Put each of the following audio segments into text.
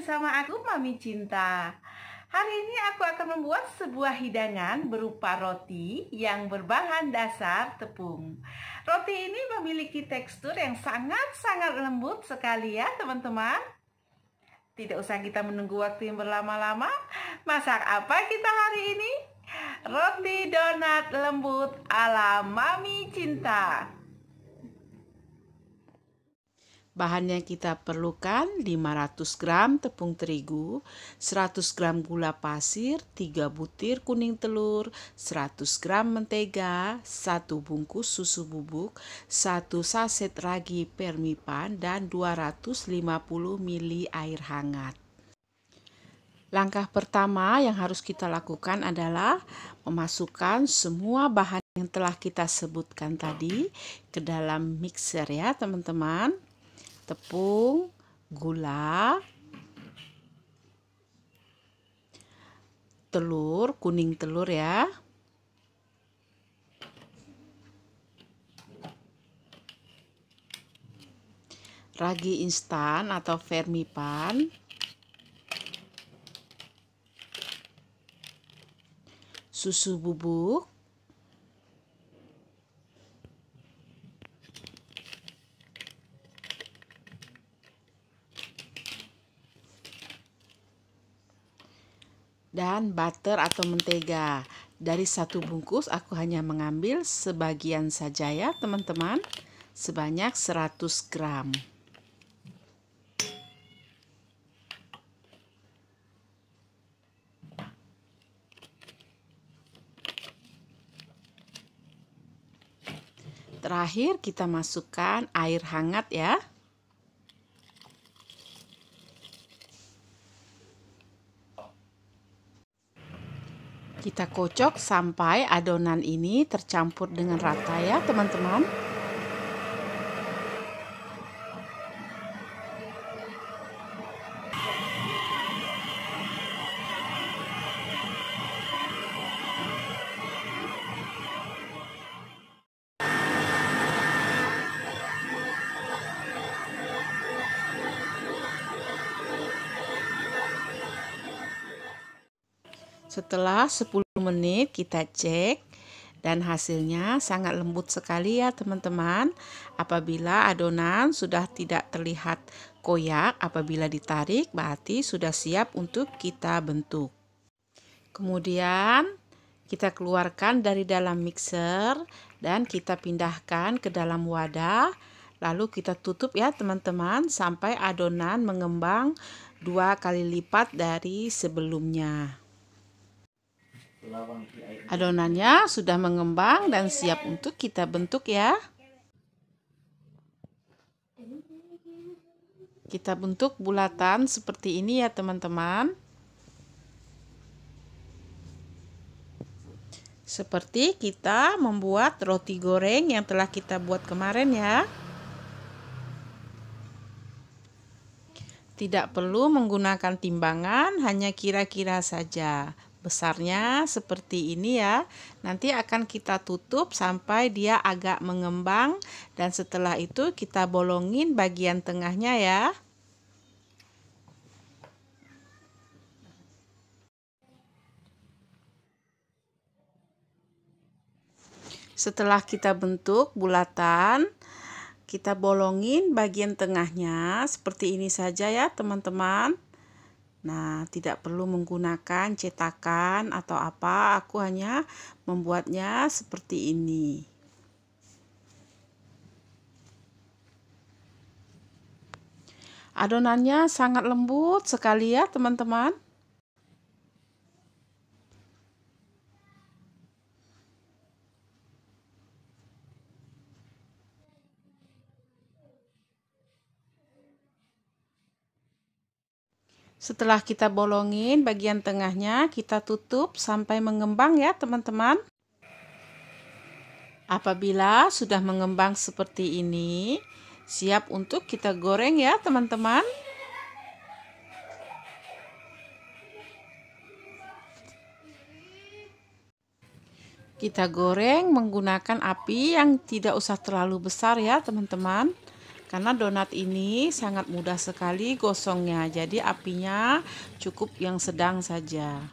bersama aku Mami Cinta Hari ini aku akan membuat sebuah hidangan berupa roti yang berbahan dasar tepung Roti ini memiliki tekstur yang sangat-sangat lembut sekali ya teman-teman Tidak usah kita menunggu waktu yang berlama-lama Masak apa kita hari ini? Roti donat lembut ala Mami Cinta Bahan yang kita perlukan 500 gram tepung terigu, 100 gram gula pasir, 3 butir kuning telur, 100 gram mentega, 1 bungkus susu bubuk, 1 saset ragi permipan, dan 250 ml air hangat. Langkah pertama yang harus kita lakukan adalah memasukkan semua bahan yang telah kita sebutkan tadi ke dalam mixer ya teman-teman tepung, gula, telur, kuning telur ya. Ragi instan atau vermipan. Susu bubuk. butter atau mentega. Dari satu bungkus aku hanya mengambil sebagian saja ya teman-teman, sebanyak 100 gram. Terakhir kita masukkan air hangat ya. Kita kocok sampai adonan ini tercampur dengan rata ya teman-teman. Setelah 10 menit kita cek dan hasilnya sangat lembut sekali ya teman-teman. Apabila adonan sudah tidak terlihat koyak apabila ditarik berarti sudah siap untuk kita bentuk. Kemudian kita keluarkan dari dalam mixer dan kita pindahkan ke dalam wadah lalu kita tutup ya teman-teman sampai adonan mengembang dua kali lipat dari sebelumnya. Adonannya sudah mengembang dan siap untuk kita bentuk ya. Kita bentuk bulatan seperti ini ya teman-teman. Seperti kita membuat roti goreng yang telah kita buat kemarin ya. Tidak perlu menggunakan timbangan, hanya kira-kira saja besarnya seperti ini ya. Nanti akan kita tutup sampai dia agak mengembang dan setelah itu kita bolongin bagian tengahnya ya. Setelah kita bentuk bulatan, kita bolongin bagian tengahnya seperti ini saja ya teman-teman. Nah, tidak perlu menggunakan cetakan atau apa, aku hanya membuatnya seperti ini. Adonannya sangat lembut sekali ya, teman-teman. Setelah kita bolongin bagian tengahnya, kita tutup sampai mengembang ya teman-teman. Apabila sudah mengembang seperti ini, siap untuk kita goreng ya teman-teman. Kita goreng menggunakan api yang tidak usah terlalu besar ya teman-teman karena donat ini sangat mudah sekali gosongnya jadi apinya cukup yang sedang saja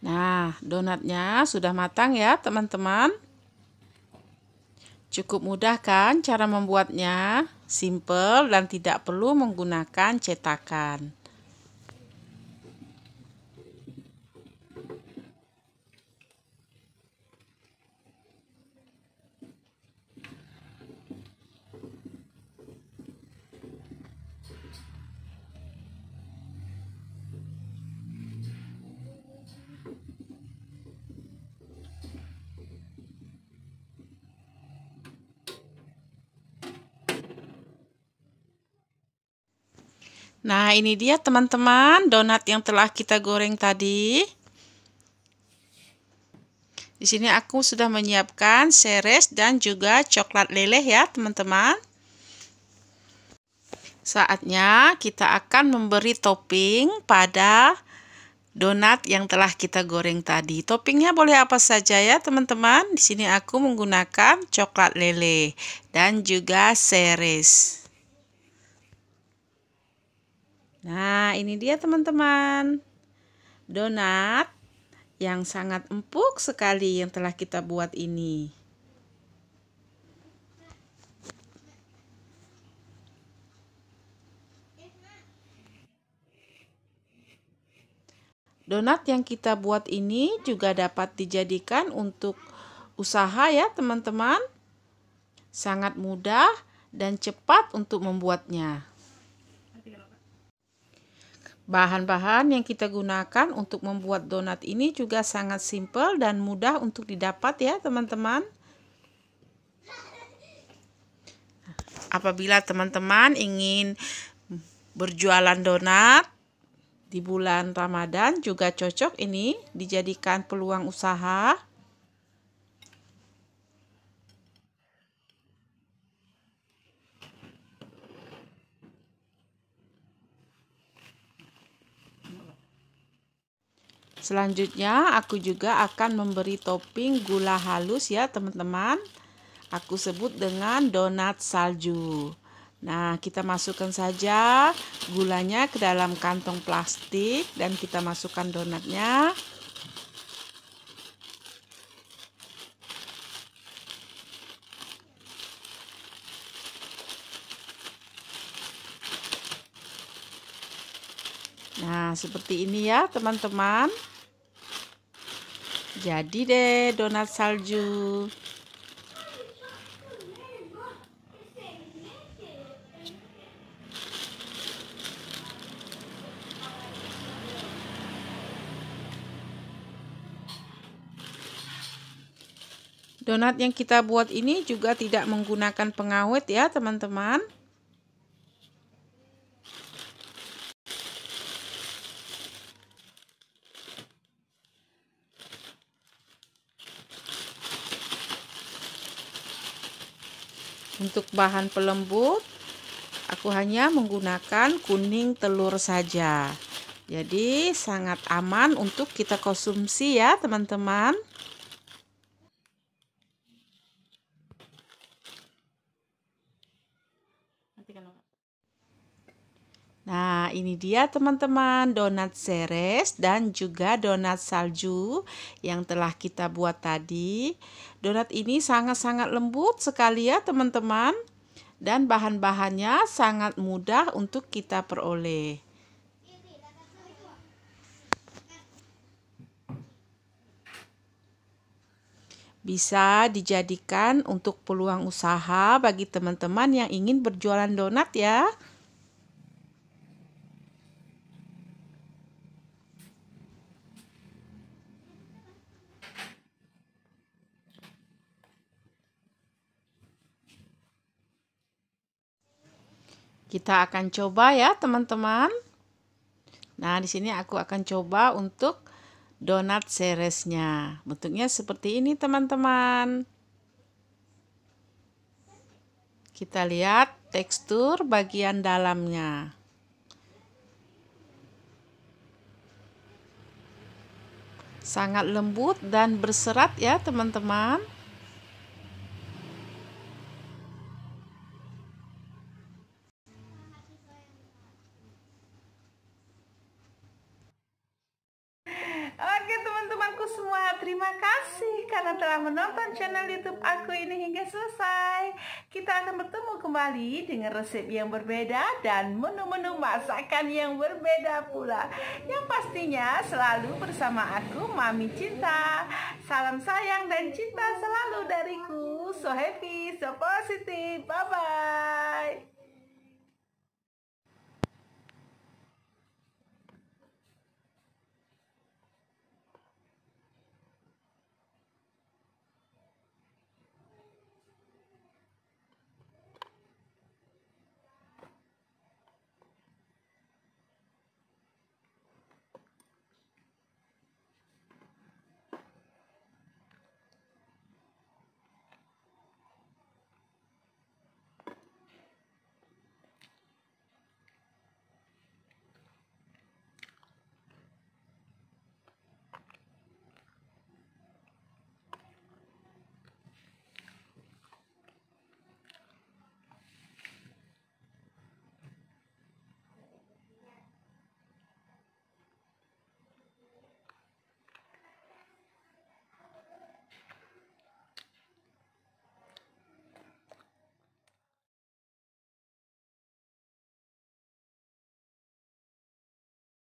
Nah, donatnya sudah matang ya, teman-teman. Cukup mudah kan cara membuatnya? Simple dan tidak perlu menggunakan cetakan. Nah, ini dia teman-teman donat yang telah kita goreng tadi. Di sini aku sudah menyiapkan seres dan juga coklat leleh ya, teman-teman. Saatnya kita akan memberi topping pada donat yang telah kita goreng tadi. Toppingnya boleh apa saja ya, teman-teman. Di sini aku menggunakan coklat leleh dan juga seres. Nah, ini dia teman-teman. Donat yang sangat empuk sekali yang telah kita buat ini. Donat yang kita buat ini juga dapat dijadikan untuk usaha ya teman-teman. Sangat mudah dan cepat untuk membuatnya. Bahan-bahan yang kita gunakan untuk membuat donat ini juga sangat simpel dan mudah untuk didapat ya teman-teman. Apabila teman-teman ingin berjualan donat di bulan Ramadan juga cocok ini dijadikan peluang usaha. Selanjutnya aku juga akan memberi topping gula halus ya teman-teman. Aku sebut dengan donat salju. Nah, kita masukkan saja gulanya ke dalam kantong plastik dan kita masukkan donatnya. Nah, seperti ini ya, teman-teman. Jadi deh donat salju. Donat yang kita buat ini juga tidak menggunakan pengawet ya, teman-teman. Untuk bahan pelembut, aku hanya menggunakan kuning telur saja. Jadi sangat aman untuk kita konsumsi ya teman-teman. Nah, ini dia teman-teman donat seres dan juga donat salju yang telah kita buat tadi. Donat ini sangat-sangat lembut sekali ya teman-teman. Dan bahan-bahannya sangat mudah untuk kita peroleh. Bisa dijadikan untuk peluang usaha bagi teman-teman yang ingin berjualan donat ya. Kita akan coba ya teman-teman. Nah, di sini aku akan coba untuk donat seresnya. Bentuknya seperti ini teman-teman. Kita lihat tekstur bagian dalamnya. Sangat lembut dan berserat ya teman-teman. telah menonton channel YouTube aku ini hingga selesai. Kita akan bertemu kembali dengan resep yang berbeda dan menu-menu masakan yang berbeda pula. Yang pastinya selalu bersama aku Mami Cinta. Salam sayang dan cinta selalu dariku. So happy, so positive. Bye bye.